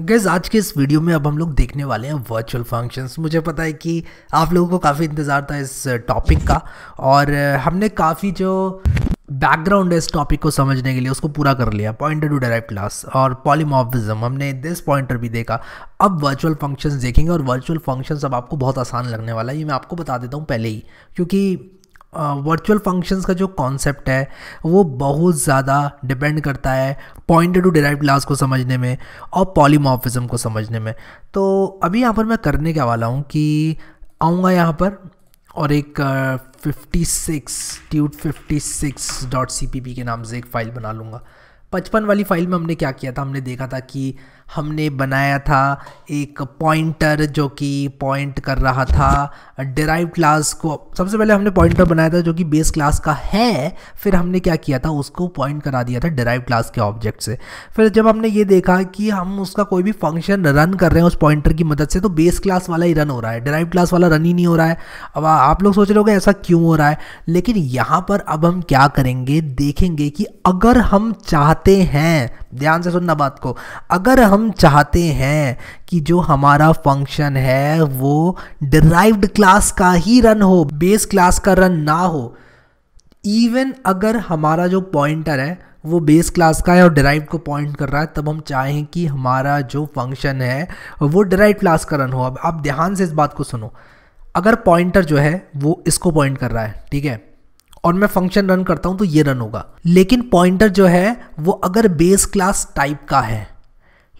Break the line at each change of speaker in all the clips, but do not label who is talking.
gas आज के इस वीडियो में अब हम लोग देखने वाले हैं वर्चुअल फंक्शंस मुझे पता है कि आप लोगों को काफ़ी इंतज़ार था इस टॉपिक uh, का और uh, हमने काफ़ी जो बैकग्राउंड है इस टॉपिक को समझने के लिए उसको पूरा कर लिया पॉइंटर टू डायरेक्ट क्लास और पॉलीमोविज्म हमने दिस पॉइंटर भी देखा अब वर्चुअल फंक्शंस देखेंगे और वर्चुअल फंक्शंस अब आपको बहुत आसान लगने वाला है ये मैं आपको बता देता हूँ पहले ही क्योंकि वर्चुअल uh, फंक्शंस का जो कॉन्सेप्ट है वो बहुत ज़्यादा डिपेंड करता है पॉइंट टू डिराइव क्लास को समझने में और पॉलीमॉर्फिज्म को समझने में तो अभी यहाँ पर मैं करने के वाला हूँ कि आऊँगा यहाँ पर और एक fifty six tute fifty six dot C P P के नाम से एक फ़ाइल बना लूँगा पचपन वाली फाइल में हमने क्या किया था हमने देखा था कि हमने बनाया था एक पॉइंटर जो कि पॉइंट कर रहा था डिराइव क्लास को सबसे पहले हमने पॉइंटर बनाया था जो कि बेस क्लास का है फिर हमने क्या किया था उसको पॉइंट करा दिया था डिराइव क्लास के ऑब्जेक्ट से फिर जब हमने ये देखा कि हम उसका कोई भी फंक्शन रन कर रहे हैं उस पॉइंटर की मदद से तो बेस क्लास वाला ही रन हो रहा है डिराइव क्लास वाला रन ही नहीं हो रहा है अब आप लोग सोच रहे हो ऐसा क्यों हो रहा है लेकिन यहाँ पर अब हम क्या करेंगे देखेंगे कि अगर हम चाहते चाहते हैं ध्यान से सुनना बात को अगर हम चाहते हैं कि जो हमारा फंक्शन है वो डिराइव्ड क्लास का ही रन हो बेस क्लास का रन ना हो इवन अगर हमारा जो पॉइंटर है वो बेस क्लास का है और डिराइव को पॉइंट कर रहा है तब हम चाहें कि हमारा जो फंक्शन है वो डिराइव क्लास का रन हो अब आप ध्यान से इस बात को सुनो अगर पॉइंटर जो है वो इसको पॉइंट कर रहा है ठीक है और मैं फंक्शन रन करता हूँ तो ये रन होगा लेकिन पॉइंटर जो है वो अगर बेस क्लास टाइप का है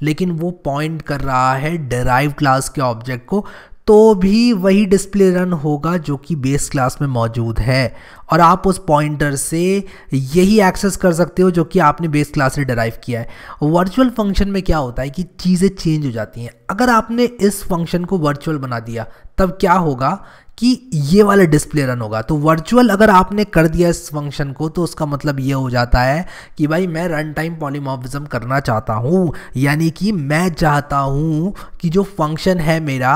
लेकिन वो पॉइंट कर रहा है डेराइव क्लास के ऑब्जेक्ट को तो भी वही डिस्प्ले रन होगा जो कि बेस क्लास में मौजूद है और आप उस पॉइंटर से यही एक्सेस कर सकते हो जो कि आपने बेस क्लास से डराइव किया है वर्चुअल फंक्शन में क्या होता है कि चीज़ें चेंज हो जाती हैं अगर आपने इस फंक्शन को वर्चुअल बना दिया तब क्या होगा कि ये वाला डिस्प्ले रन होगा तो वर्चुअल अगर आपने कर दिया इस फंक्शन को तो उसका मतलब ये हो जाता है कि भाई मैं रन टाइम पॉलीमॉर्फिज्म करना चाहता हूँ यानी कि मैं चाहता हूँ कि जो फंक्शन है मेरा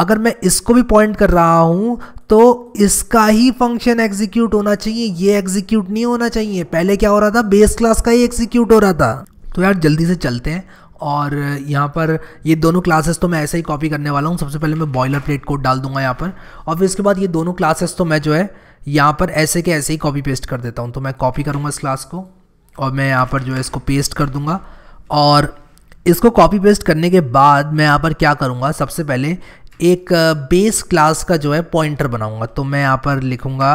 अगर मैं इसको भी पॉइंट कर रहा हूँ तो इसका ही फंक्शन एग्जीक्यूट होना चाहिए ये एग्जीक्यूट नहीं होना चाहिए पहले क्या हो रहा था बेस क्लास का ही एग्जीक्यूट हो रहा था तो यार जल्दी से चलते हैं और यहाँ पर ये दोनों क्लासेस तो मैं ऐसे ही कॉपी करने वाला हूँ सबसे पहले मैं बॉयलर प्लेट कोड डाल दूंगा यहाँ पर और फिर इसके बाद ये दोनों क्लासेस तो मैं जो है यहाँ पर ऐसे के ऐसे ही कॉपी पेस्ट कर देता हूँ तो मैं कॉपी करूँगा इस क्लास को और मैं यहाँ पर जो है इसको पेस्ट कर दूँगा और इसको कॉपी पेस्ट करने के बाद मैं यहाँ पर क्या करूँगा सबसे पहले एक बेस क्लास का जो है पॉइंटर बनाऊंगा तो मैं यहाँ पर लिखूँगा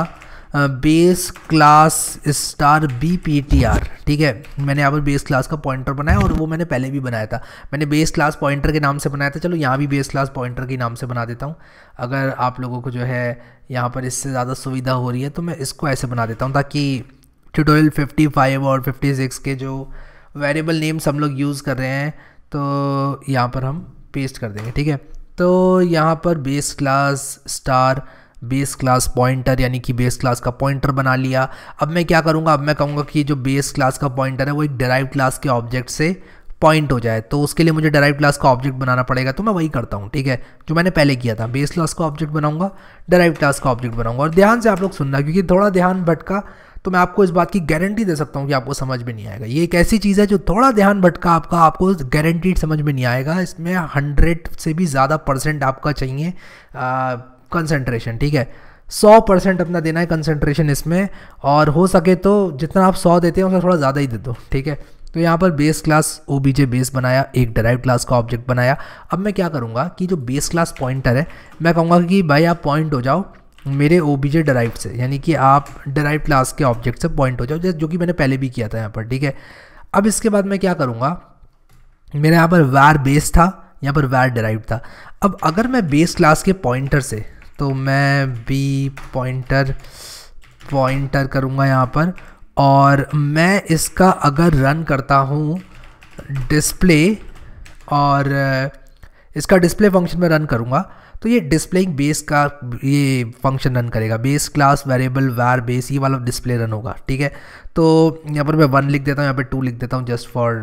base class star B P T R ठीक है मैंने यहाँ पर बेस क्लास का पॉइंटर बनाया और वो मैंने पहले भी बनाया था मैंने बेस क्लास पॉइंटर के नाम से बनाया था चलो यहाँ भी बेस क्लास पॉइंटर के नाम से बना देता हूँ अगर आप लोगों को जो है यहाँ पर इससे ज़्यादा सुविधा हो रही है तो मैं इसको ऐसे बना देता हूँ ताकि ट्यूटोरियल फाइव और सिक्स के जो वेरिएबल नेम्स हम लोग यूज़ कर रहे हैं तो यहाँ पर हम पेस्ट कर देंगे ठीक है तो यहाँ पर base class star base class pointer यानी कि बेस क्लास का पॉइंटर बना लिया अब मैं क्या करूँगा अब मैं कहूँगा कि जो बेस क्लास का पॉइंटर है वो एक डेराइव क्लास के ऑब्जेक्ट से पॉइंट हो जाए तो उसके लिए मुझे डेराइव क्लास का ऑब्जेक्ट बनाना पड़ेगा तो मैं वही करता हूँ ठीक है जो मैंने पहले किया था बेस क्लास का ऑब्जेक्ट बनाऊंगा डेराइव क्लास का ऑब्जेक्ट बनाऊंगा और ध्यान से आप लोग सुनना क्योंकि थोड़ा ध्यान भटका तो मैं आपको इस बात की गारंटी दे सकता हूँ कि आपको समझ में नहीं आएगा ये एक ऐसी चीज़ है जो थोड़ा ध्यान भटका आपका आपको गारंटीड समझ में नहीं आएगा इसमें हंड्रेड से भी ज़्यादा परसेंट आपका चाहिए कंसनट्रेशन ठीक है सौ परसेंट अपना देना है कंसनट्रेशन इसमें और हो सके तो जितना आप सौ देते हैं उससे थोड़ा ज़्यादा ही दे दो ठीक है तो यहाँ पर बेस क्लास ओ बेस बनाया एक डराइव क्लास का ऑब्जेक्ट बनाया अब मैं क्या करूँगा कि जो बेस क्लास पॉइंटर है मैं कहूँगा कि भाई आप पॉइंट हो जाओ मेरे ओ बी जे डराइव से यानी कि आप डराइव क्लास के ऑब्जेक्ट से पॉइंट हो जाओ जैसे जो कि मैंने पहले भी किया था यहाँ पर ठीक है अब इसके बाद मैं क्या करूँगा मेरे यहाँ पर वैर बेस था यहाँ पर वैर डराइव था अब अगर मैं बेस क्लास के पॉइंटर से तो मैं बी पॉइंटर पॉइंटर करूँगा यहाँ पर और मैं इसका अगर रन करता हूँ डिस्प्ले और इसका डिस्प्ले फंक्शन में रन करूँगा तो ये डिस्प्लेइंग बेस का ये फंक्शन रन करेगा base class variable var base ये वाला डिस्प्ले रन होगा ठीक है तो यहाँ पर मैं वन लिख देता हूँ यहाँ पर टू लिख देता हूँ जस्ट फॉर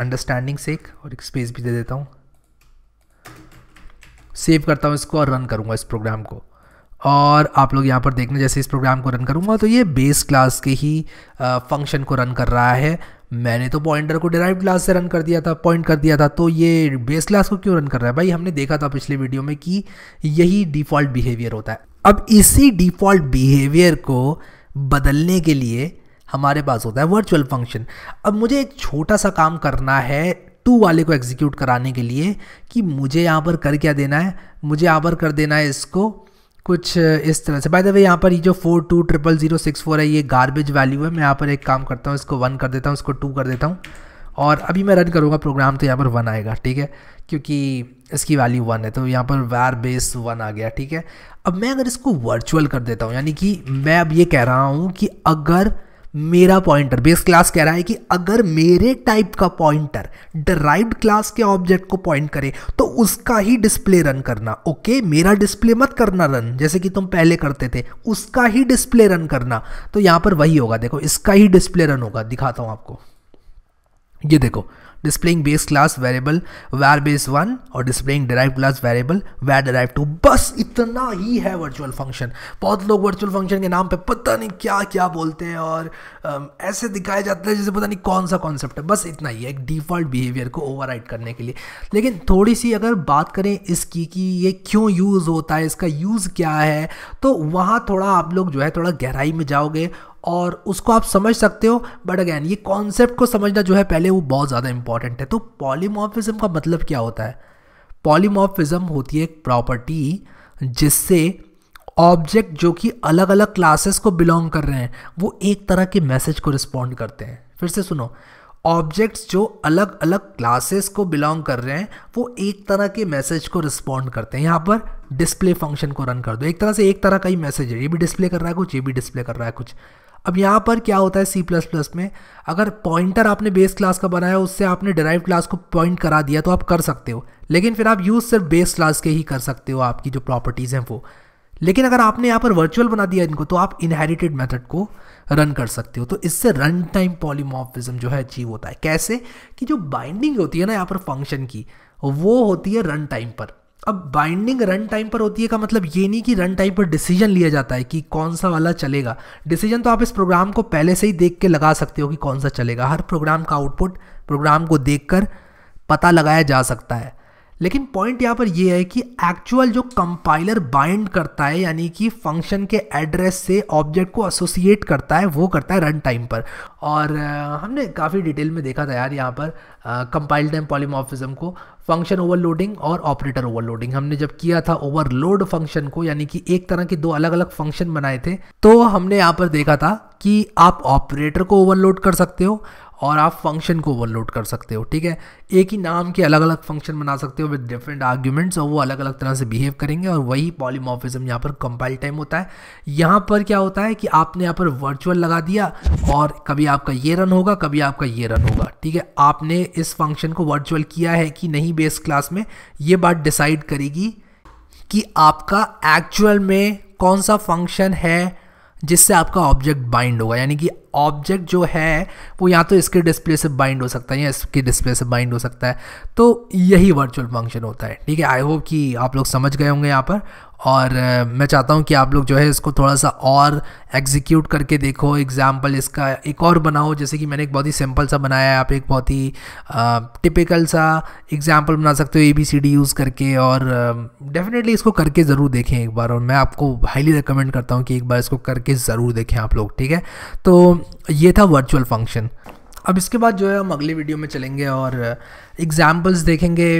अंडरस्टैंडिंग सेक और एक स्पेस भी दे देता हूँ सेव करता हूँ इसको और रन करूँगा इस प्रोग्राम को और आप लोग यहाँ पर देखना जैसे इस प्रोग्राम को रन करूँगा तो ये बेस क्लास के ही फंक्शन को रन कर रहा है मैंने तो पॉइंटर को डिराइव क्लास से रन कर दिया था पॉइंट कर दिया था तो ये बेस क्लास को क्यों रन कर रहा है भाई हमने देखा था पिछले वीडियो में कि यही डिफ़ॉल्ट बिहेवियर होता है अब इसी डिफ़ॉल्ट बिहेवियर को बदलने के लिए हमारे पास होता है वर्चुअल फंक्शन अब मुझे एक छोटा सा काम करना है टू वाले को एग्जीक्यूट कराने के लिए कि मुझे यहाँ पर कर क्या देना है मुझे यहाँ पर कर देना है इसको कुछ इस तरह से बाय द वे यहाँ पर ये जो four two triple zero six four है ये गार्बेज वैल्यू है मैं यहाँ पर एक काम करता हूँ इसको वन कर देता हूँ इसको टू कर देता हूँ और अभी मैं रन करूँगा प्रोग्राम तो यहाँ पर वन आएगा ठीक है क्योंकि इसकी वैल्यू वन है तो यहाँ पर वैर बेस वन आ गया ठीक है अब मैं अगर इसको वर्चुअल कर देता हूँ यानी कि मैं अब ये कह रहा हूँ कि अगर मेरा पॉइंटर बेस क्लास कह रहा है कि अगर मेरे टाइप का पॉइंटर डराइव क्लास के ऑब्जेक्ट को पॉइंट करे तो उसका ही डिस्प्ले रन करना ओके मेरा डिस्प्ले मत करना रन जैसे कि तुम पहले करते थे उसका ही डिस्प्ले रन करना तो यहां पर वही होगा देखो इसका ही डिस्प्ले रन होगा दिखाता हूं आपको ये देखो displaying base class variable var base one और displaying derive class variable var derive two बस इतना ही है वर्चुअल फंक्शन बहुत लोग वर्चुअल फंक्शन के नाम पे पता नहीं क्या क्या बोलते हैं और ऐसे दिखाए जाते हैं जैसे पता नहीं कौन सा कॉन्सेप्ट है बस इतना ही है एक डिफॉल्ट बिहेवियर को ओवर करने के लिए लेकिन थोड़ी सी अगर बात करें इसकी कि ये क्यों यूज़ होता है इसका यूज़ क्या है तो वहाँ थोड़ा आप लोग जो है थोड़ा गहराई में जाओगे और उसको आप समझ सकते हो बट अगैन ये कॉन्सेप्ट को समझना जो है पहले वो बहुत ज़्यादा इंपॉर्टेंट है तो पॉलीमॉर्फिज्म का मतलब क्या होता है पॉलीमॉर्फिज्म होती है एक प्रॉपर्टी जिससे ऑब्जेक्ट जो कि अलग अलग क्लासेस को बिलोंग कर रहे हैं वो एक तरह के मैसेज को रिस्पॉन्ड करते हैं फिर से सुनो ऑब्जेक्ट्स जो अलग अलग क्लासेस को बिलोंग कर रहे हैं वो एक तरह के मैसेज को रिस्पॉन्ड करते हैं यहाँ पर डिस्प्ले फंक्शन को रन कर दो एक तरह से एक तरह का ही मैसेज है ये भी डिस्प्ले कर रहा है कुछ ये भी डिस्प्ले कर रहा है कुछ अब यहाँ पर क्या होता है सी प्लस प्लस में अगर पॉइंटर आपने बेस क्लास का बनाया उससे आपने डराइव क्लास को पॉइंट करा दिया तो आप कर सकते हो लेकिन फिर आप यूज़ सिर्फ बेस क्लास के ही कर सकते हो आपकी जो प्रॉपर्टीज़ हैं वो लेकिन अगर आपने यहाँ पर वर्चुअल बना दिया इनको तो आप इनहेरिटेड मेथड को रन कर सकते हो तो इससे रन टाइम पॉलीमोफिज्म जो है अचीव होता है कैसे कि जो बाइंडिंग होती है ना यहाँ पर फंक्शन की वो होती है रन टाइम पर अब बाइंडिंग रन टाइम पर होती है का मतलब ये नहीं कि रन टाइम पर डिसीजन लिया जाता है कि कौन सा वाला चलेगा डिसीजन तो आप इस प्रोग्राम को पहले से ही देख के लगा सकते हो कि कौन सा चलेगा हर प्रोग्राम का आउटपुट प्रोग्राम को देख कर पता लगाया जा सकता है लेकिन पॉइंट यहाँ पर यह है कि एक्चुअल जो कंपाइलर बाइंड करता है यानी कि फंक्शन के एड्रेस से ऑब्जेक्ट को एसोसिएट करता है वो करता है रन टाइम पर और हमने काफ़ी डिटेल में देखा था यार यहाँ पर कंपाइल टाइम पॉलीमॉर्फिज्म को फंक्शन ओवरलोडिंग और ऑपरेटर ओवरलोडिंग हमने जब किया था ओवरलोड फंक्शन को यानी कि एक तरह के दो अलग अलग फंक्शन बनाए थे तो हमने यहाँ पर देखा था कि आप ऑपरेटर को ओवरलोड कर सकते हो और आप फंक्शन को ओवरलोड कर सकते हो ठीक है एक ही नाम के अलग अलग फंक्शन बना सकते हो विद डिफरेंट आर्ग्यूमेंट्स और वो अलग अलग तरह से बिहेव करेंगे और वही पॉलीमॉर्फिज्म यहाँ पर कंपाइल टाइम होता है यहाँ पर क्या होता है कि आपने यहाँ पर वर्चुअल लगा दिया और कभी आपका ये रन होगा कभी आपका ये रन होगा ठीक है आपने इस फंक्शन को वर्चुअल किया है कि नहीं बेस क्लास में ये बात डिसाइड करेगी कि आपका एक्चुअल में कौन सा फंक्शन है जिससे आपका ऑब्जेक्ट बाइंड होगा यानी कि ऑब्जेक्ट जो है वो या तो इसके डिस्प्ले से बाइंड हो सकता है या इसके डिस्प्ले से बाइंड हो सकता है तो यही वर्चुअल फंक्शन होता है ठीक है आई होप कि आप लोग समझ गए होंगे यहाँ पर और मैं चाहता हूँ कि आप लोग जो है इसको थोड़ा सा और एग्जीक्यूट करके देखो एग्ज़ाम्पल इसका एक और बनाओ जैसे कि मैंने एक बहुत ही सिंपल सा बनाया है आप एक बहुत ही टिपिकल सा एग्ज़ाम्पल बना सकते हो A B C D use करके और डेफिनेटली इसको करके ज़रूर देखें एक बार और मैं आपको हाईली रिकमेंड करता हूँ कि एक बार इसको करके ज़रूर देखें आप लोग ठीक है तो ये था वर्चुअल फंक्शन अब इसके बाद जो है हम अगले वीडियो में चलेंगे और एग्ज़ाम्पल्स देखेंगे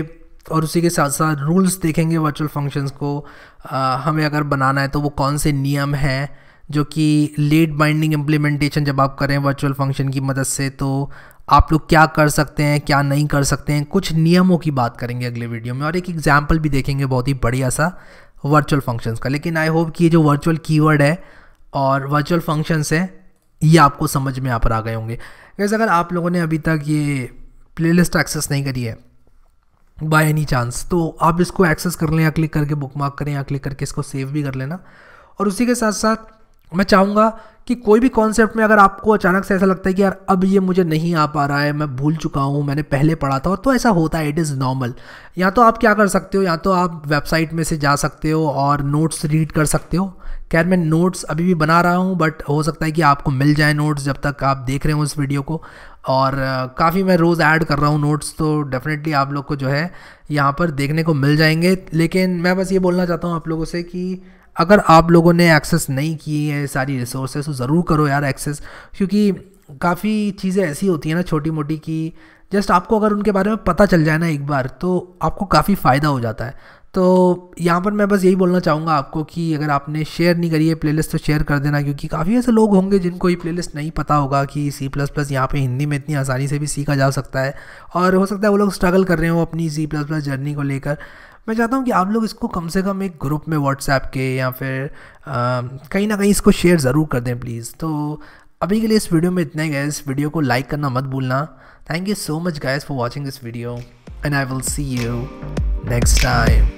और उसी के साथ साथ रूल्स देखेंगे वर्चुअल फंक्शंस को आ, हमें अगर बनाना है तो वो कौन से नियम हैं जो कि लेट बाइंडिंग इम्प्लीमेंटेशन जब आप करें वर्चुअल फंक्शन की मदद से तो आप लोग क्या कर सकते हैं क्या नहीं कर सकते हैं कुछ नियमों की बात करेंगे अगले वीडियो में और एक एग्जाम्पल भी देखेंगे बहुत ही बढ़िया सा वर्चुअल फंक्शंस का लेकिन आई होप कि ये जो वर्चुअल कीवर्ड है और वर्चुअल फंक्शंस हैं ये आपको समझ में यहाँ पर आ गए होंगे वैसे अगर आप लोगों ने अभी तक ये प्लेलिस्ट एक्सेस नहीं करी है बाय एनी चांस तो आप इसको एक्सेस कर लें या क्लिक करके बुक मार्क करें या क्लिक करके इसको सेव भी कर लेना और उसी के साथ साथ मैं चाहूँगा कि कोई भी कॉन्सेप्ट में अगर आपको अचानक से ऐसा लगता है कि यार अब ये मुझे नहीं आ पा रहा है मैं भूल चुका हूँ मैंने पहले पढ़ा था और तो ऐसा होता है इट इज़ नॉर्मल या तो आप क्या कर सकते हो या तो आप वेबसाइट में से जा सकते हो और नोट्स रीड कर सकते हो खैर मैं नोट्स अभी भी बना रहा हूँ बट हो सकता है कि आपको मिल जाए नोट्स जब तक आप देख रहे हो इस वीडियो को और काफ़ी मैं रोज़ ऐड कर रहा हूँ नोट्स तो डेफिनेटली आप लोग को जो है यहाँ पर देखने को मिल जाएंगे लेकिन मैं बस ये बोलना चाहता हूँ आप लोगों से कि अगर आप लोगों ने एक्सेस नहीं की है सारी रिसोर्सेज तो ज़रूर करो यार एक्सेस क्योंकि काफ़ी चीज़ें ऐसी होती हैं ना छोटी मोटी की जस्ट आपको अगर उनके बारे में पता चल जाए ना एक बार तो आपको काफ़ी फ़ायदा हो जाता है तो यहाँ पर मैं बस यही बोलना चाहूँगा आपको कि अगर आपने शेयर नहीं करी है प्लेलिस्ट तो शेयर कर देना क्योंकि काफ़ी ऐसे लोग होंगे जिनको ये प्लेलिस्ट नहीं पता होगा कि सी प्लस प्लस यहाँ पर हिंदी में इतनी आसानी से भी सीखा जा सकता है और हो सकता है वो लोग स्ट्रगल कर रहे हो अपनी सी प्लस प्लस जर्नी को लेकर मैं चाहता हूँ कि आप लोग इसको कम से कम एक ग्रुप में व्हाट्सएप के या फिर कहीं ना कहीं इसको शेयर ज़रूर कर दें प्लीज़ तो अभी के लिए इस वीडियो में इतना ही इस वीडियो को लाइक करना मत भूलना thank you so much guys for watching this video and I will see you next time